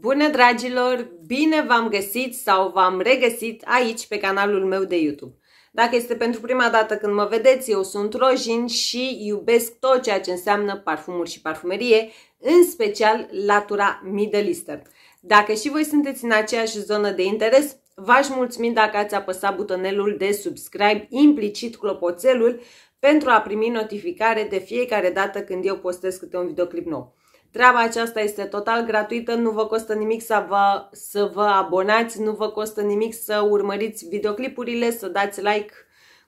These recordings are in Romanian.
Bună dragilor! Bine v-am găsit sau v-am regăsit aici pe canalul meu de YouTube. Dacă este pentru prima dată când mă vedeți, eu sunt Rojin și iubesc tot ceea ce înseamnă parfumuri și parfumerie, în special latura Middle Eastern. Dacă și voi sunteți în aceeași zonă de interes, v-aș mulțumi dacă ați apăsat butonelul de subscribe, implicit clopoțelul, pentru a primi notificare de fiecare dată când eu postez câte un videoclip nou. Treaba aceasta este total gratuită, nu vă costă nimic să vă, să vă abonați, nu vă costă nimic să urmăriți videoclipurile, să dați like,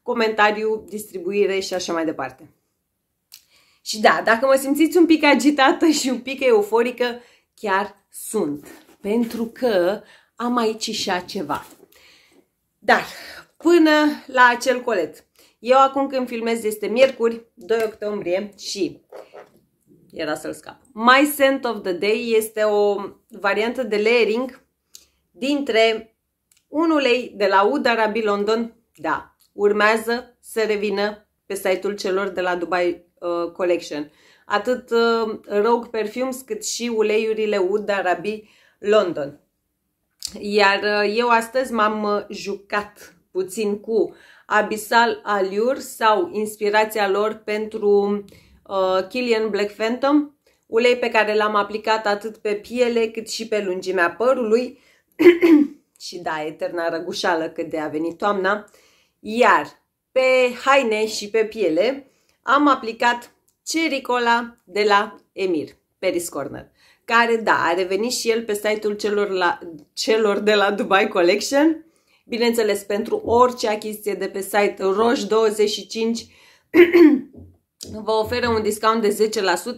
comentariu, distribuire și așa mai departe. Și da, dacă mă simțiți un pic agitată și un pic euforică, chiar sunt. Pentru că am aici și așa ceva. Dar, până la acel colet. Eu acum când filmez este miercuri, 2 octombrie și era să-l scap. My Scent of the Day este o variantă de layering dintre un ulei de la Oud Arabi London, da, urmează să revină pe site-ul celor de la Dubai uh, Collection. Atât uh, Rogue Perfumes cât și uleiurile Oud Arabi London. Iar uh, eu astăzi m-am uh, jucat puțin cu Abyssal Allure sau inspirația lor pentru uh, Killian Black Phantom, ulei pe care l-am aplicat atât pe piele cât și pe lungimea părului și da, eterna răgușală cât de a venit toamna, iar pe haine și pe piele am aplicat Cericola de la Emir, Paris Corner, care da, a revenit și el pe site-ul celor, celor de la Dubai Collection, Bineînțeles, pentru orice achiziție de pe site roș25 vă oferă un discount de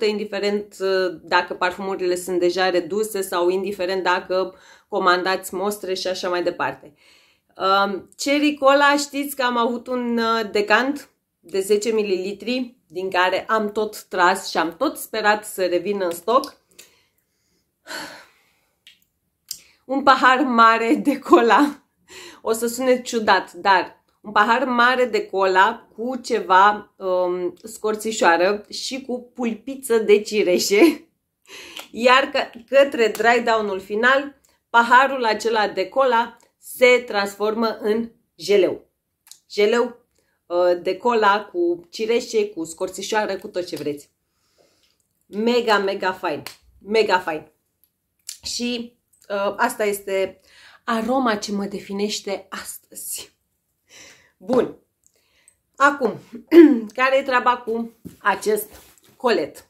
10%, indiferent uh, dacă parfumurile sunt deja reduse sau indiferent dacă comandați mostre și așa mai departe. Um, Cherry Cola, știți că am avut un uh, decant de 10 ml din care am tot tras și am tot sperat să revină în stoc. Un pahar mare de cola o să sune ciudat, dar un pahar mare de cola cu ceva um, scorțișoară și cu pulpiță de cireșe. Iar către dry down-ul final, paharul acela de cola se transformă în jeleu. Jeleu uh, de cola cu cireșe, cu scorțișoară, cu tot ce vreți. Mega, mega fain. Mega fain. Și uh, asta este aroma ce mă definește astăzi. Bun. Acum, care e treaba cu acest colet?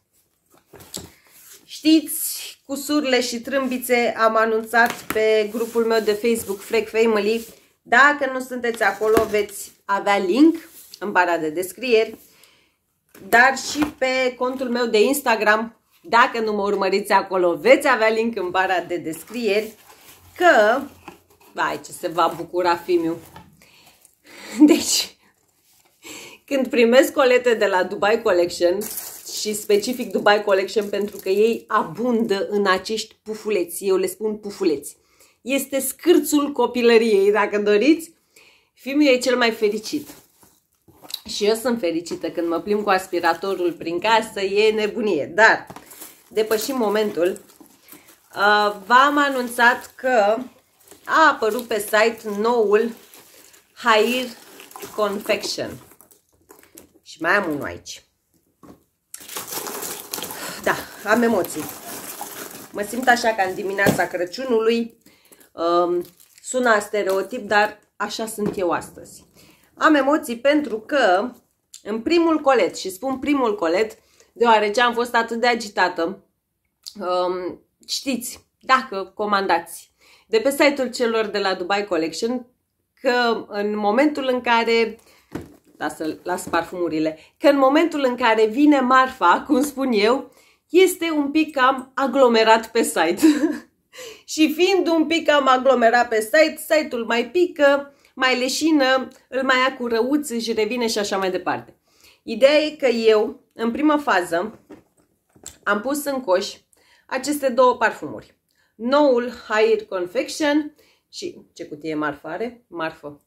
Știți, cu surle și trâmbițe am anunțat pe grupul meu de Facebook Freak Family. Dacă nu sunteți acolo, veți avea link în bara de descrieri, dar și pe contul meu de Instagram. Dacă nu mă urmăriți acolo, veți avea link în bara de descrieri că Vai, ce se va bucura fimiu. Deci, când primesc colete de la Dubai Collection și specific Dubai Collection pentru că ei abundă în acești pufuleți, eu le spun pufuleți. Este scârțul copilăriei, dacă doriți. Fimiu e cel mai fericit. Și eu sunt fericită când mă plim cu aspiratorul prin casă, e nebunie. Dar, depășim momentul, uh, v-am anunțat că a apărut pe site noul Hair Confection. Și mai am unul aici. Da, am emoții. Mă simt așa ca în dimineața Crăciunului. Um, sună stereotip, dar așa sunt eu astăzi. Am emoții pentru că în primul colet, și spun primul colet, deoarece am fost atât de agitată, um, știți, dacă comandați de pe site-ul celor de la Dubai Collection că în momentul în care lasă, las parfumurile, că în momentul în care vine marfa, cum spun eu, este un pic cam aglomerat pe site. și fiind un pic cam aglomerat pe site, site-ul mai pică, mai leșină, îl mai ia cu își revine și așa mai departe. Ideea e că eu, în prima fază, am pus în coș aceste două parfumuri noul Higher Confection și ce cutie marfă are? Marfă.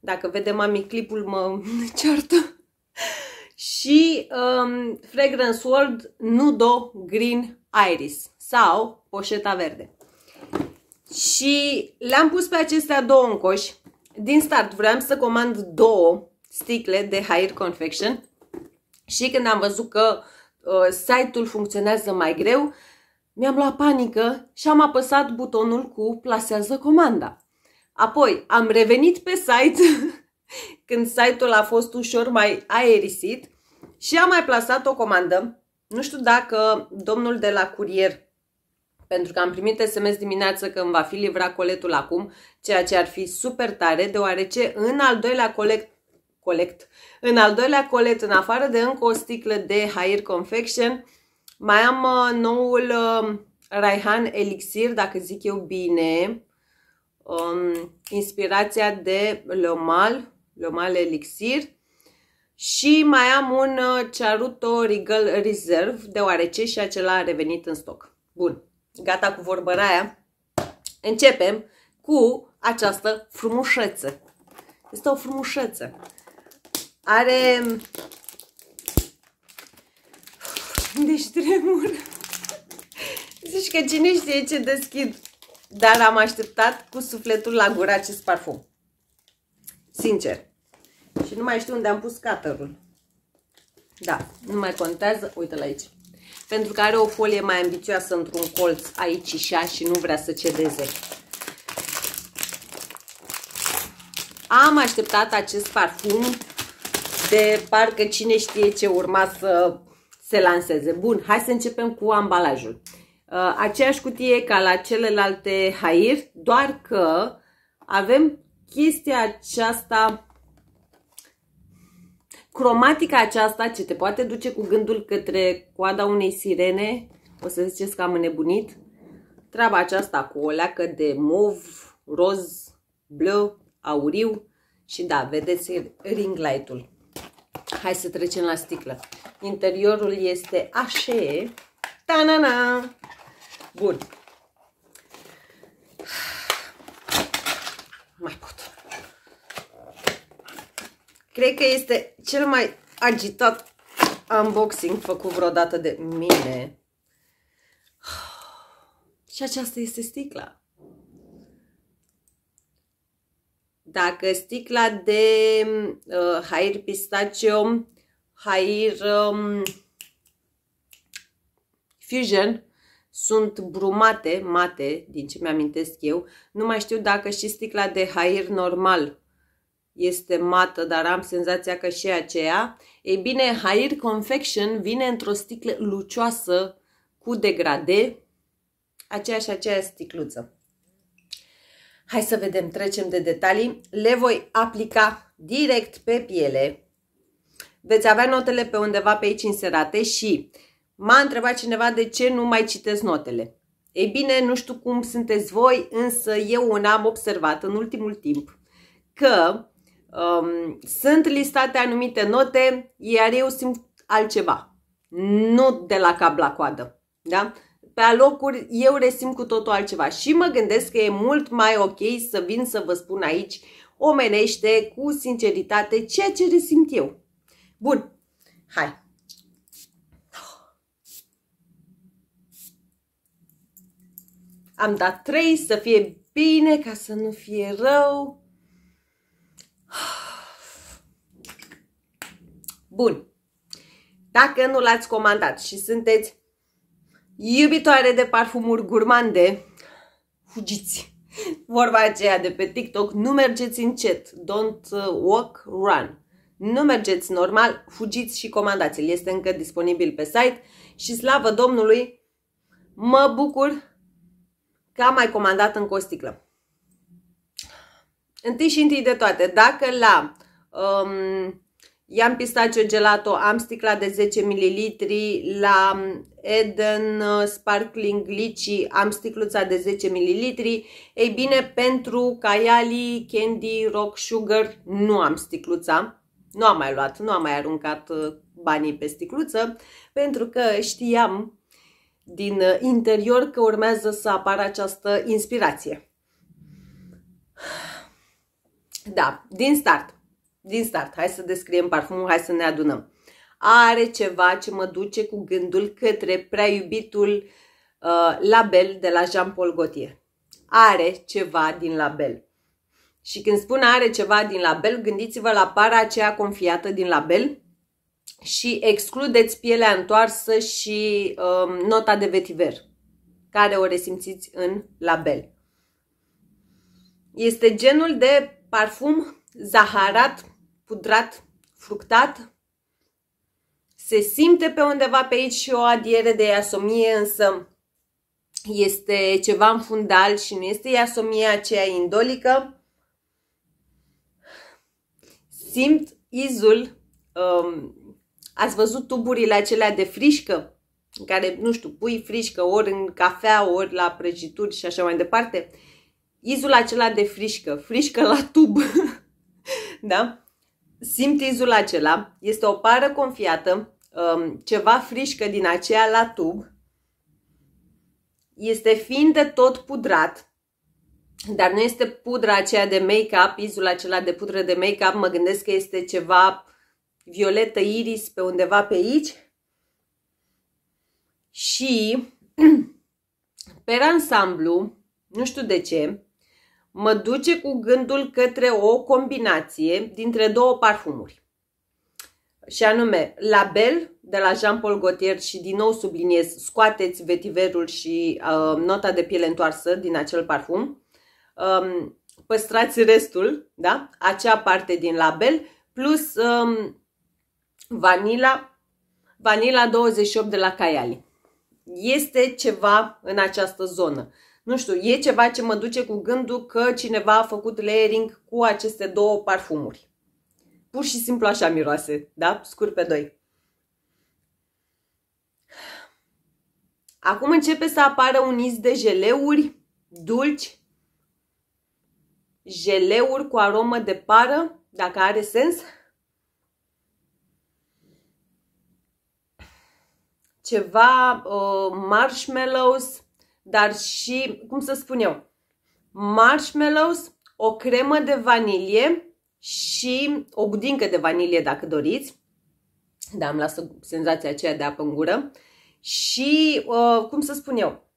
Dacă vede mami clipul mă ceartă. și um, Fragrance World Nudo Green Iris sau poșeta verde. Și le-am pus pe acestea două în coș. Din start vreau să comand două sticle de Higher Confection și când am văzut că uh, site-ul funcționează mai greu, mi-am luat panică și am apăsat butonul cu plasează comanda. Apoi am revenit pe site când site-ul a fost ușor mai aerisit și am mai plasat o comandă. Nu știu dacă domnul de la curier pentru că am primit SMS dimineață că îmi va fi livrat coletul acum, ceea ce ar fi super tare, deoarece în al doilea colect, colect în al doilea colet, în afară de încă o sticlă de Hair Confection, mai am uh, noul uh, Raihan Elixir, dacă zic eu bine, um, inspirația de Lomal, Lomal Elixir. Și mai am un uh, Charuto Regal Reserve, deoarece și acela a revenit în stoc. Bun, gata cu vorbăraia. Începem cu această frumușeță. Este o frumușeță. Are deci tremur. Zici că cine știe ce deschid. Dar am așteptat cu sufletul la gura acest parfum. Sincer. Și nu mai știu unde am pus cutterul. Da, nu mai contează. Uite-l aici. Pentru că are o folie mai ambițioasă într-un colț aici și și nu vrea să cedeze. Am așteptat acest parfum de parcă cine știe ce urma să se lanseze. Bun, hai să începem cu ambalajul. Uh, aceeași cutie ca la celelalte hair, doar că avem chestia aceasta, cromatica aceasta ce te poate duce cu gândul către coada unei sirene, o să ziceți că am înnebunit, treaba aceasta cu o leacă de mov, roz, bleu, auriu și da, vedeți ring light-ul. Hai să trecem la sticlă. Interiorul este așa. Ta-na-na! Bun. Mai pot. Cred că este cel mai agitat unboxing făcut vreodată de mine. Și aceasta este sticla. Dacă sticla de uh, hair uh, Hair um, Fusion sunt brumate, mate, din ce mi-amintesc eu. Nu mai știu dacă și sticla de hair normal este mată, dar am senzația că și aceea. Ei bine, Hair Confection vine într-o sticlă lucioasă cu degrade, și aceea sticluță. Hai să vedem, trecem de detalii. Le voi aplica direct pe piele. Veți avea notele pe undeva pe aici inserate și m-a întrebat cineva de ce nu mai citesc notele. Ei bine, nu știu cum sunteți voi, însă eu una am observat în ultimul timp că um, sunt listate anumite note, iar eu simt altceva. Nu de la cap la coadă. Da? Pe alocuri eu resimt cu totul altceva și mă gândesc că e mult mai ok să vin să vă spun aici omenește, cu sinceritate, ceea ce resimt eu. Bun. Hai. Am dat trei să fie bine, ca să nu fie rău. Bun. Dacă nu l-ați comandat și sunteți iubitoare de parfumuri gurmande, fugiți! Vorba aceea de pe TikTok, nu mergeți încet, don't uh, walk, run nu mergeți normal, fugiți și comandați-l. Este încă disponibil pe site și slavă Domnului, mă bucur că am mai comandat încă o sticlă. Întâi și întâi de toate, dacă la um, Iam Pistaceo Gelato am sticla de 10 ml, la um, Eden uh, Sparkling Lici am sticluța de 10 ml, ei bine, pentru Kayali Candy Rock Sugar nu am sticluța nu am mai luat, nu am mai aruncat uh, banii pe sticluță, pentru că știam din uh, interior că urmează să apară această inspirație. Da, din start. Din start. Hai să descriem parfumul, hai să ne adunăm. Are ceva ce mă duce cu gândul către prea iubitul uh, label de la Jean Paul Gaultier. Are ceva din label. Și când spun are ceva din label, gândiți-vă la para aceea confiată din label și excludeți pielea întoarsă și um, nota de vetiver, care o resimțiți în label. Este genul de parfum zaharat, pudrat, fructat. Se simte pe undeva pe aici și o adiere de iasomie, însă este ceva în fundal și nu este iasomia aceea indolică simt izul, um, ați văzut tuburile acelea de frișcă, în care, nu știu, pui frișcă ori în cafea, ori la prăjituri și așa mai departe. Izul acela de frișcă, frișcă la tub, da? Simt izul acela, este o pară confiată, um, ceva frișcă din aceea la tub, este fiind de tot pudrat, dar nu este pudra aceea de make-up, izul acela de pudră de make-up, mă gândesc că este ceva violetă iris pe undeva pe aici. Și pe ansamblu, nu știu de ce, mă duce cu gândul către o combinație dintre două parfumuri. Și anume, Label de la Jean Paul Gaultier și din nou subliniez, scoateți vetiverul și uh, nota de piele întoarsă din acel parfum um, păstrați restul, da? acea parte din label, plus um, vanila, vanila 28 de la Caiali. Este ceva în această zonă. Nu știu, e ceva ce mă duce cu gândul că cineva a făcut layering cu aceste două parfumuri. Pur și simplu așa miroase, da? Scurt pe doi. Acum începe să apară un iz de jeleuri dulci jeleuri cu aromă de pară, dacă are sens. Ceva uh, marshmallows, dar și, cum să spun eu, marshmallows, o cremă de vanilie și o gudincă de vanilie, dacă doriți. Da, îmi lasă senzația aceea de apă în gură. Și, uh, cum să spun eu,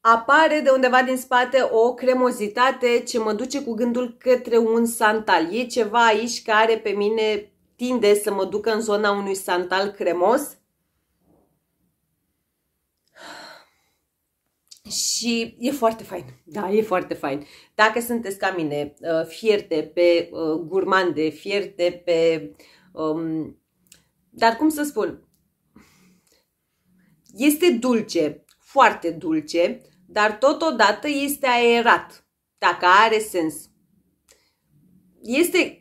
apare de undeva din spate o cremozitate ce mă duce cu gândul către un santal. E ceva aici care pe mine tinde să mă ducă în zona unui santal cremos. Și e foarte fain, da, e foarte fain. Dacă sunteți ca mine, uh, fierte pe uh, gurmande, fierte pe... Um, dar cum să spun? Este dulce, foarte dulce, dar totodată este aerat, dacă are sens. Este,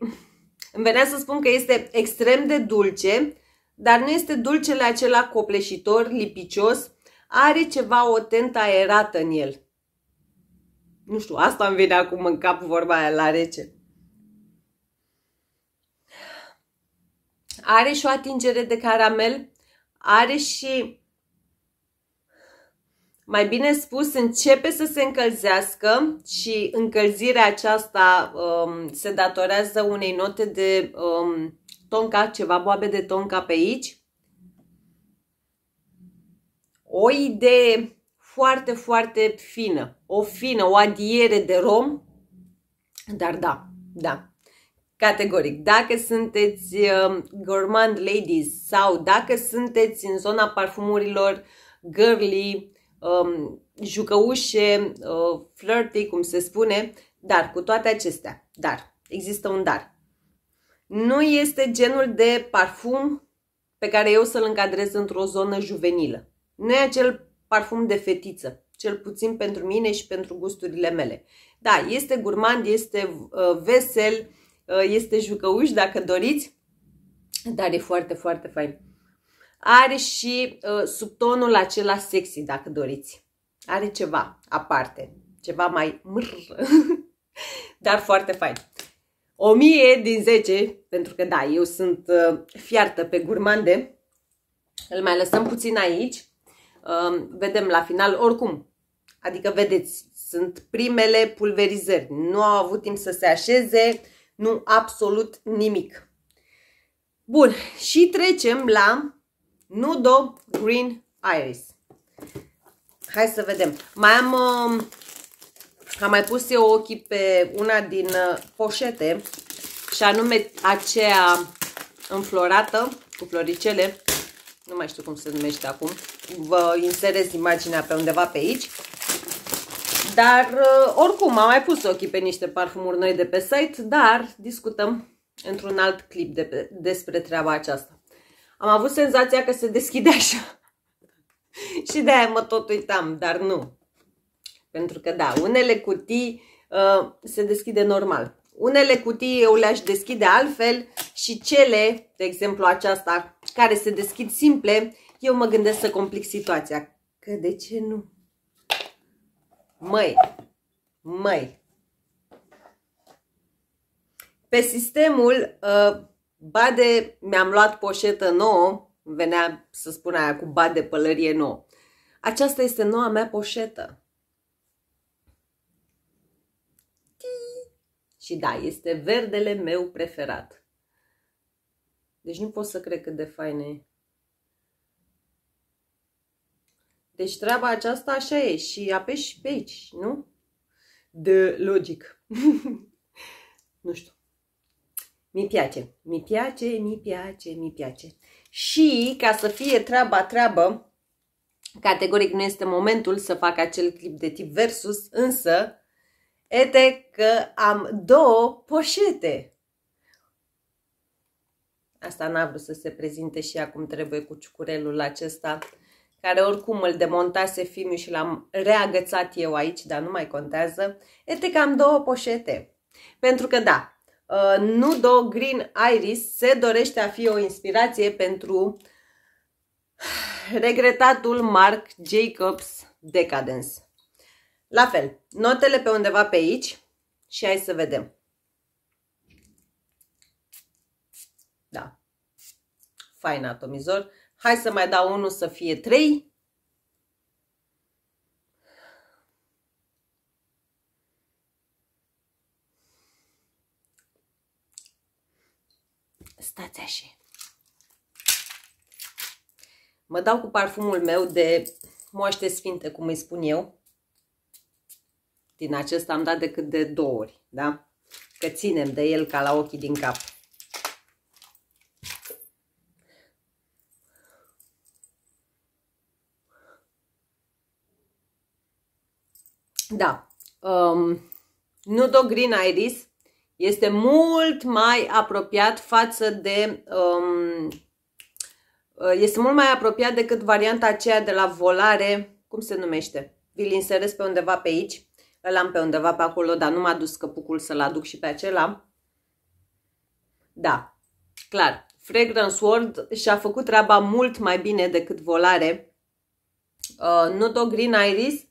îmi venea să spun că este extrem de dulce, dar nu este dulcele acela copleșitor, lipicios, are ceva o tentă aerată în el. Nu știu, asta îmi vine acum în cap vorba aia la rece. Are și o atingere de caramel, are și mai bine spus, începe să se încălzească și încălzirea aceasta um, se datorează unei note de um, tonca, ceva boabe de tonca pe aici. O idee foarte, foarte fină, o fină, o adiere de rom, dar da, da, categoric. Dacă sunteți uh, gourmand ladies sau dacă sunteți în zona parfumurilor girly, um, jucăușe, uh, flirty, cum se spune, dar cu toate acestea, dar, există un dar. Nu este genul de parfum pe care eu să-l încadrez într-o zonă juvenilă. Nu e acel parfum de fetiță, cel puțin pentru mine și pentru gusturile mele. Da, este gurmand, este uh, vesel, uh, este jucăuș dacă doriți, dar e foarte, foarte fain are și uh, subtonul acela sexy, dacă doriți. Are ceva aparte, ceva mai mrr, dar foarte fain. O mie din 10, pentru că da, eu sunt uh, fiartă pe gurmande. Îl mai lăsăm puțin aici. Uh, vedem la final, oricum. Adică, vedeți, sunt primele pulverizări. Nu au avut timp să se așeze, nu absolut nimic. Bun, și trecem la Nudo Green Iris. Hai să vedem. Mai am, um, am mai pus eu ochii pe una din uh, poșete și anume aceea înflorată cu floricele. Nu mai știu cum se numește acum. Vă inserez imaginea pe undeva pe aici. Dar uh, oricum am mai pus ochii pe niște parfumuri noi de pe site, dar discutăm într-un alt clip de, despre treaba aceasta. Am avut senzația că se deschide așa. și de-aia mă tot uitam, dar nu. Pentru că, da, unele cutii uh, se deschide normal. Unele cutii eu le-aș deschide altfel și cele, de exemplu aceasta, care se deschid simple, eu mă gândesc să complic situația. Că de ce nu? Măi, măi. Pe sistemul... Uh, bade, mi-am luat poșetă nouă, venea să spun aia cu bade pălărie nouă. Aceasta este noua mea poșetă. Tii. Și da, este verdele meu preferat. Deci nu pot să cred cât de faine. e. Deci treaba aceasta așa e și apeși pe aici, nu? De logic. nu știu. Mi place, mi place, mi place, mi place. Și ca să fie treaba treaba, categoric nu este momentul să fac acel clip de tip versus, însă, ete că am două poșete. Asta n-a vrut să se prezinte și acum trebuie cu ciucurelul acesta, care oricum îl demontase Fimiu și l-am reagățat eu aici, dar nu mai contează. Ete că am două poșete. Pentru că da, Uh, Nudo Green Iris se dorește a fi o inspirație pentru regretatul Marc Jacobs Decadence. La fel, notele pe undeva pe aici și hai să vedem. Da, fain atomizor. Hai să mai dau unul să fie 3 Stați așa. Mă dau cu parfumul meu de moaște sfinte, cum îi spun eu. Din acesta am dat decât de două ori, da? Că ținem de el ca la ochii din cap. Da. Um, Nudo Green Iris este mult mai apropiat față de... Um, uh, este mult mai apropiat decât varianta aceea de la volare, cum se numește? Vi-l inserez pe undeva pe aici, îl am pe undeva pe acolo, dar nu m-a dus căpucul să-l aduc și pe acela. Da, clar, Fragrance World și-a făcut treaba mult mai bine decât volare. Uh, Nudo Green Iris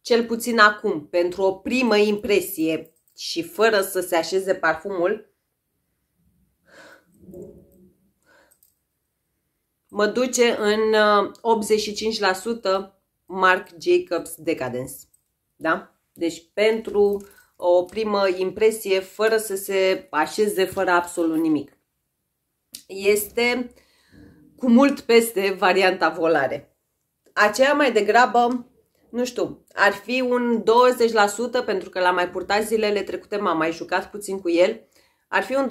cel puțin acum, pentru o primă impresie și fără să se așeze parfumul, mă duce în 85% uh, Marc Jacobs Decadence. Da? Deci pentru o primă impresie fără să se așeze fără absolut nimic. Este cu mult peste varianta volare. Aceea mai degrabă nu știu, ar fi un 20% pentru că l-am mai purtat zilele trecute, m-am mai jucat puțin cu el, ar fi un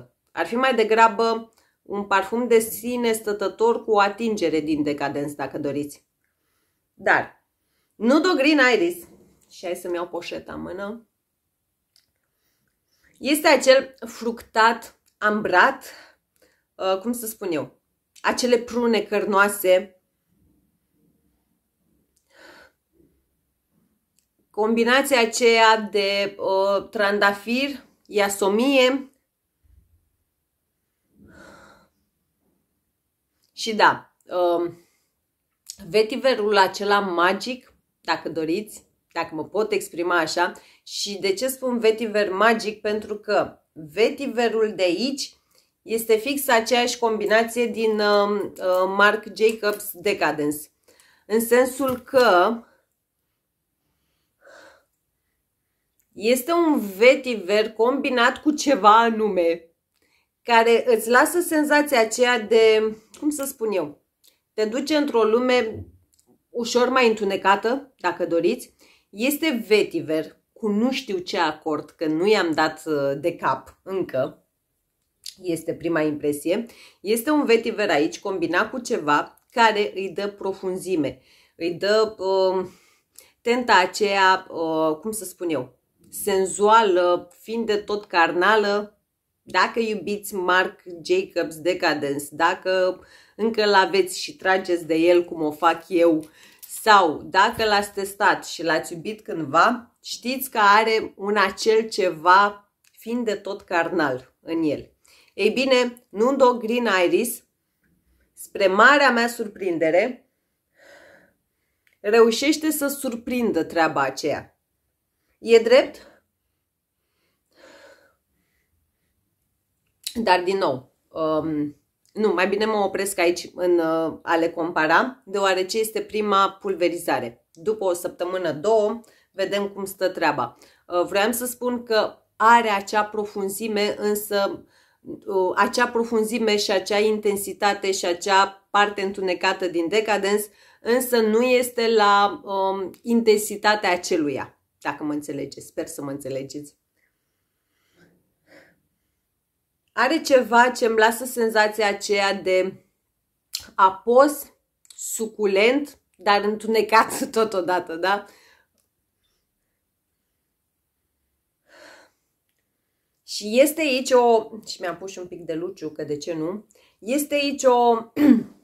20-30%. Ar fi mai degrabă un parfum de sine stătător cu o atingere din decadens, dacă doriți. Dar, nu do Green Iris, și hai să-mi iau poșeta în mână, este acel fructat ambrat, uh, cum să spun eu, acele prune cărnoase, Combinația aceea de uh, trandafir, iasomie și da, uh, vetiverul acela magic, dacă doriți, dacă mă pot exprima așa, și de ce spun vetiver magic? Pentru că vetiverul de aici este fix aceeași combinație din um, uh, Marc Jacobs Decadence. În sensul că Este un vetiver combinat cu ceva anume, care îți lasă senzația aceea de, cum să spun eu, te duce într-o lume ușor mai întunecată, dacă doriți. Este vetiver cu nu știu ce acord, că nu i-am dat uh, de cap încă, este prima impresie. Este un vetiver aici combinat cu ceva care îi dă profunzime, îi dă uh, tenta aceea, uh, cum să spun eu, senzuală, fiind de tot carnală, dacă iubiți Mark Jacobs Decadence, dacă încă l-aveți și trageți de el cum o fac eu, sau dacă l-ați testat și l-ați iubit cândva, știți că are un acel ceva fiind de tot carnal în el. Ei bine, Nundo Green Iris, spre marea mea surprindere, reușește să surprindă treaba aceea. E drept, dar din nou, um, nu, mai bine mă opresc aici în uh, a le compara, deoarece este prima pulverizare. După o săptămână, două, vedem cum stă treaba. Uh, vreau să spun că are acea profunzime, însă uh, acea profunzime și acea intensitate și acea parte întunecată din decadens, însă nu este la um, intensitatea aceluia. Dacă mă înțelegeți, sper să mă înțelegeți. Are ceva ce îmi lasă senzația aceea de apos, suculent, dar întunecat totodată, da? Și este aici o, și mi-am pus și un pic de luciu, că de ce nu, este aici o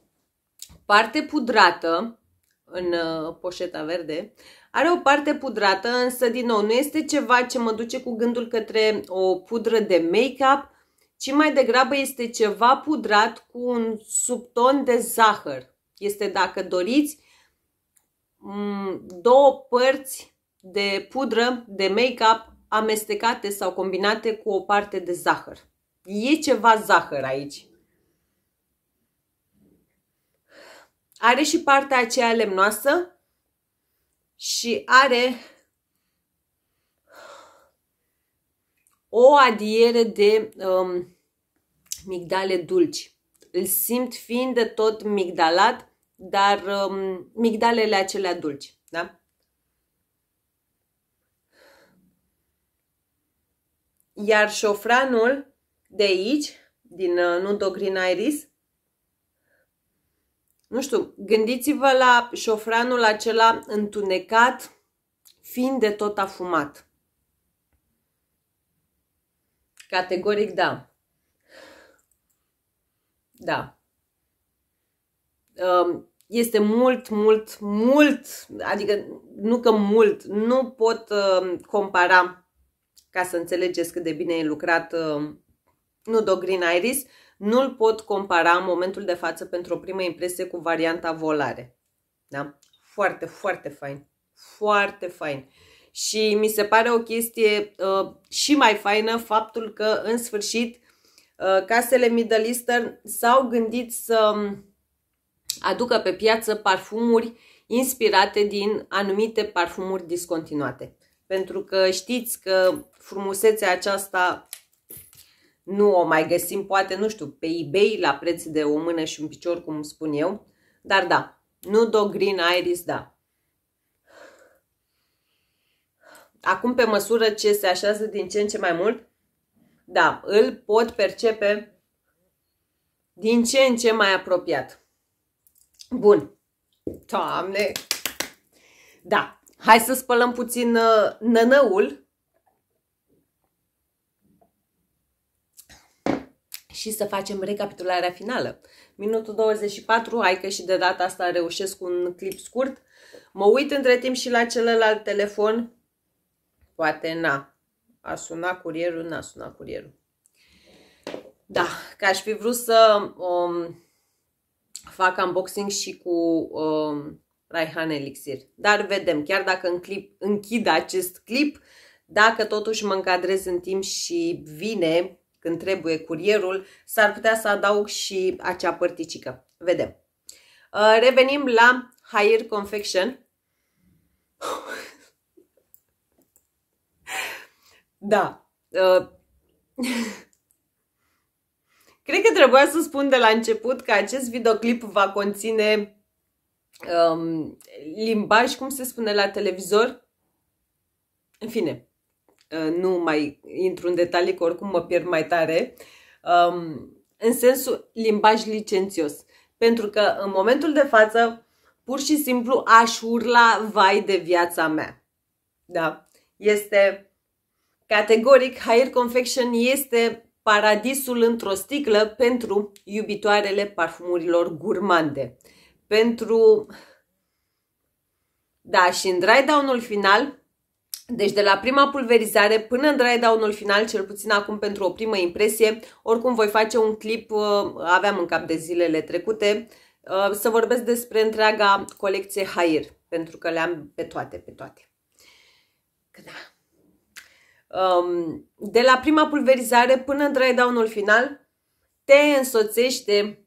parte pudrată în uh, poșeta verde. Are o parte pudrată, însă din nou nu este ceva ce mă duce cu gândul către o pudră de make-up, ci mai degrabă este ceva pudrat cu un subton de zahăr. Este, dacă doriți, mm, două părți de pudră, de make-up amestecate sau combinate cu o parte de zahăr. E ceva zahăr aici. Are și partea aceea lemnoasă și are o adiere de um, migdale dulci. Îl simt fiind de tot migdalat, dar um, migdalele acelea dulci, da? Iar șofranul de aici, din uh, Nudo Green Iris, nu știu, gândiți-vă la șofranul acela întunecat, fiind de tot afumat. Categoric da. Da. Um, este mult, mult, mult, adică nu că mult, nu pot um, compara ca să înțelegeți cât de bine e lucrat um, nu Dogreen Iris, nu-l pot compara în momentul de față pentru o primă impresie cu varianta volare. Da? Foarte, foarte fain. Foarte fain. Și mi se pare o chestie uh, și mai faină faptul că, în sfârșit, uh, casele Middle Eastern s-au gândit să um, aducă pe piață parfumuri inspirate din anumite parfumuri discontinuate. Pentru că știți că frumusețea aceasta nu o mai găsim, poate, nu știu, pe eBay la preț de o mână și un picior, cum spun eu. Dar da, Nudo Green Iris, da. Acum, pe măsură ce se așează din ce în ce mai mult, da, îl pot percepe din ce în ce mai apropiat. Bun. Doamne! Da, hai să spălăm puțin uh, nănăul și să facem recapitularea finală. Minutul 24, hai că și de data asta reușesc un clip scurt. Mă uit între timp și la celălalt telefon. Poate n-a. A sunat curierul, n-a sunat curierul. Da, că aș fi vrut să um, fac unboxing și cu um, Raihan Elixir. Dar vedem, chiar dacă în clip, închid acest clip, dacă totuși mă încadrez în timp și vine când trebuie curierul, s-ar putea să adaug și acea părticică. Vedem. Uh, revenim la Higher Confection. Da. Uh, cred că trebuia să spun de la început că acest videoclip va conține um, limbaj, cum se spune la televizor? În fine, Uh, nu mai intru în detalii, că oricum mă pierd mai tare, um, în sensul limbaj licențios. Pentru că în momentul de față, pur și simplu aș urla vai de viața mea. Da? Este categoric, Hair Confection este paradisul într-o sticlă pentru iubitoarele parfumurilor gurmande. Pentru... Da, și în dry down-ul final deci de la prima pulverizare până în dry-down-ul final, cel puțin acum pentru o primă impresie, oricum voi face un clip, uh, aveam în cap de zilele trecute, uh, să vorbesc despre întreaga colecție Hair, pentru că le-am pe toate, pe toate. Da. Um, de la prima pulverizare până în dry-down-ul final, te însoțește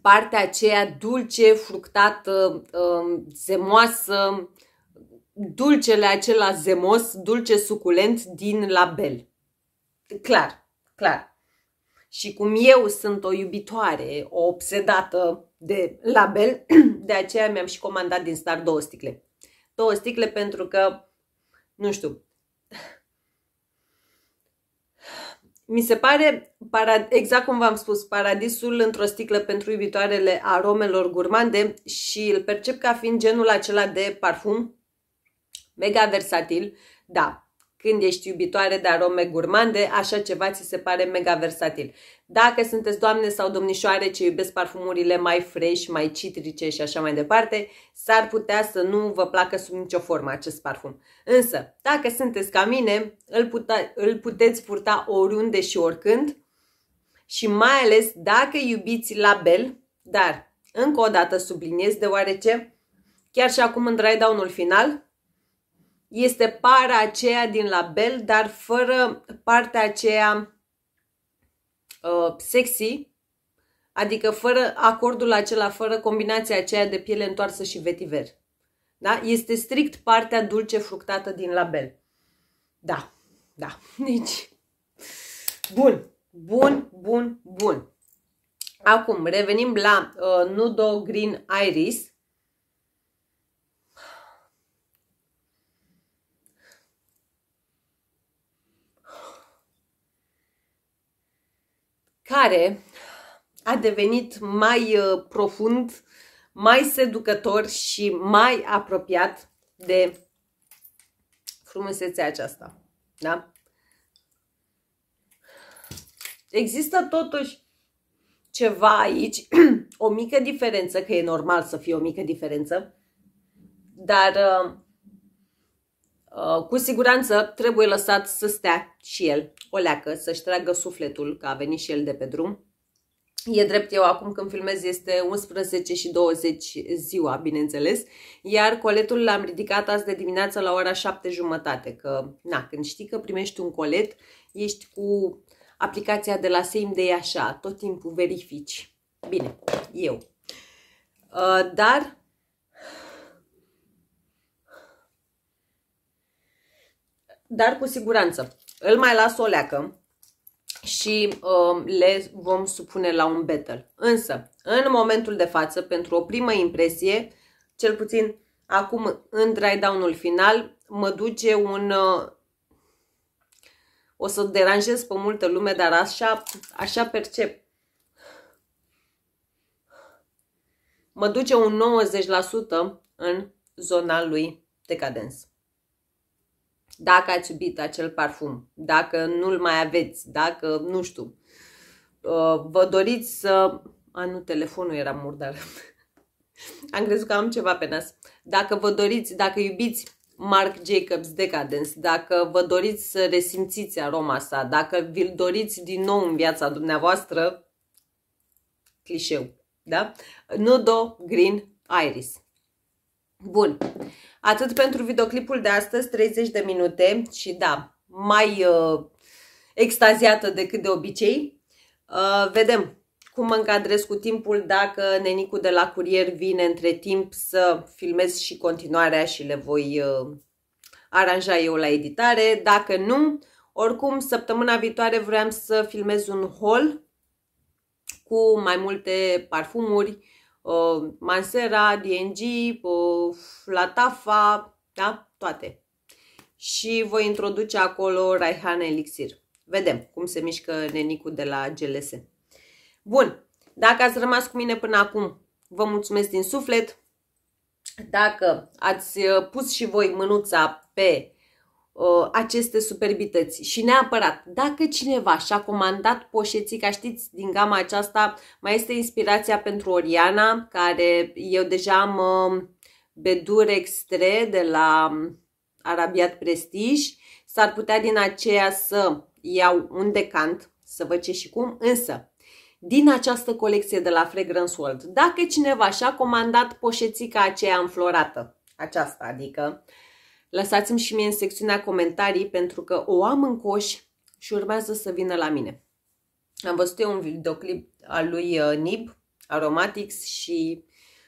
partea aceea dulce, fructată, um, zemoasă, dulcele acela zemos, dulce suculent din label. Clar, clar. Și cum eu sunt o iubitoare, o obsedată de label, de aceea mi-am și comandat din star două sticle. Două sticle pentru că, nu știu, mi se pare, exact cum v-am spus, paradisul într-o sticlă pentru iubitoarele aromelor gurmande și îl percep ca fiind genul acela de parfum mega versatil, da, când ești iubitoare de arome gurmande, așa ceva ți se pare mega versatil. Dacă sunteți doamne sau domnișoare ce iubesc parfumurile mai fresh, mai citrice și așa mai departe, s-ar putea să nu vă placă sub nicio formă acest parfum. Însă, dacă sunteți ca mine, îl, pute îl puteți purta oriunde și oricând și mai ales dacă iubiți label, dar încă o dată subliniez deoarece chiar și acum în dry down-ul final, este para aceea din label, dar fără partea aceea uh, sexy, adică fără acordul acela, fără combinația aceea de piele întoarsă și vetiver. Da? Este strict partea dulce fructată din label. Da, da, nici. Deci, bun, bun, bun, bun. Acum revenim la uh, Nudo Green Iris care a devenit mai uh, profund, mai seducător și mai apropiat de frumusețea aceasta. Da? Există totuși ceva aici, o mică diferență, că e normal să fie o mică diferență, dar uh, uh cu siguranță trebuie lăsat să stea și el o leacă, să-și tragă sufletul, că a venit și el de pe drum. E drept, eu acum când filmez este 11 și 20 ziua, bineînțeles, iar coletul l-am ridicat azi de dimineață la ora 7 jumătate, că, na, când știi că primești un colet, ești cu aplicația de la Same Day așa, tot timpul verifici. Bine, eu. Uh, dar dar cu siguranță îl mai las o leacă și uh, le vom supune la un battle. Însă, în momentul de față, pentru o primă impresie, cel puțin acum în dry down-ul final, mă duce un... Uh, o să deranjez pe multă lume, dar așa, așa percep. Mă duce un 90% în zona lui decadens dacă ați iubit acel parfum, dacă nu-l mai aveți, dacă, nu știu, uh, vă doriți să... A, nu, telefonul era murdar. Am crezut că am ceva pe nas. Dacă vă doriți, dacă iubiți Marc Jacobs Decadence, dacă vă doriți să resimțiți aroma sa, dacă vi-l doriți din nou în viața dumneavoastră, clișeu, da? Nudo Green Iris. Bun. Atât pentru videoclipul de astăzi, 30 de minute și da, mai uh, extaziată decât de obicei. Uh, vedem cum mă încadrez cu timpul, dacă nenicul de la Curier vine între timp să filmez și continuarea și le voi uh, aranja eu la editare. Dacă nu, oricum, săptămâna viitoare vreau să filmez un haul cu mai multe parfumuri, Mansera, la Latafa, da? Toate. Și voi introduce acolo Raihan Elixir. Vedem cum se mișcă nenicul de la GLS. Bun, dacă ați rămas cu mine până acum, vă mulțumesc din suflet. Dacă ați uh, pus și voi mânuța pe Uh, aceste superbități. Și neapărat, dacă cineva și-a comandat ca știți, din gama aceasta, mai este inspirația pentru Oriana, care eu deja am um, Bedure Extre de la um, Arabiat Prestige. S-ar putea din aceea să iau un decant, să văd ce și cum, însă din această colecție de la Fragrance World. Dacă cineva și-a comandat poșețica aceea înflorată, aceasta adică, uh, Lăsați-mi și mie în secțiunea comentarii pentru că o am în coș și urmează să vină la mine. Am văzut eu un videoclip al lui uh, Nib, Aromatics și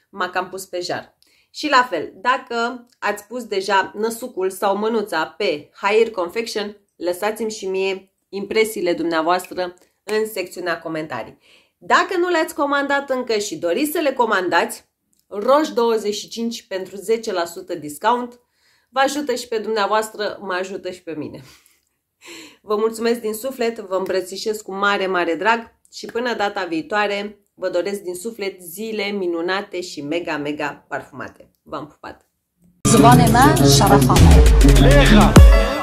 m-a cam pus pe jar. Și la fel, dacă ați pus deja năsucul sau mânuța pe Hair Confection, lăsați-mi și mie impresiile dumneavoastră în secțiunea comentarii. Dacă nu le-ați comandat încă și doriți să le comandați, roș 25 pentru 10% discount, vă ajută și pe dumneavoastră, mă ajută și pe mine. Vă mulțumesc din suflet, vă îmbrățișez cu mare, mare drag și până data viitoare vă doresc din suflet zile minunate și mega, mega parfumate. V-am pupat! زبان من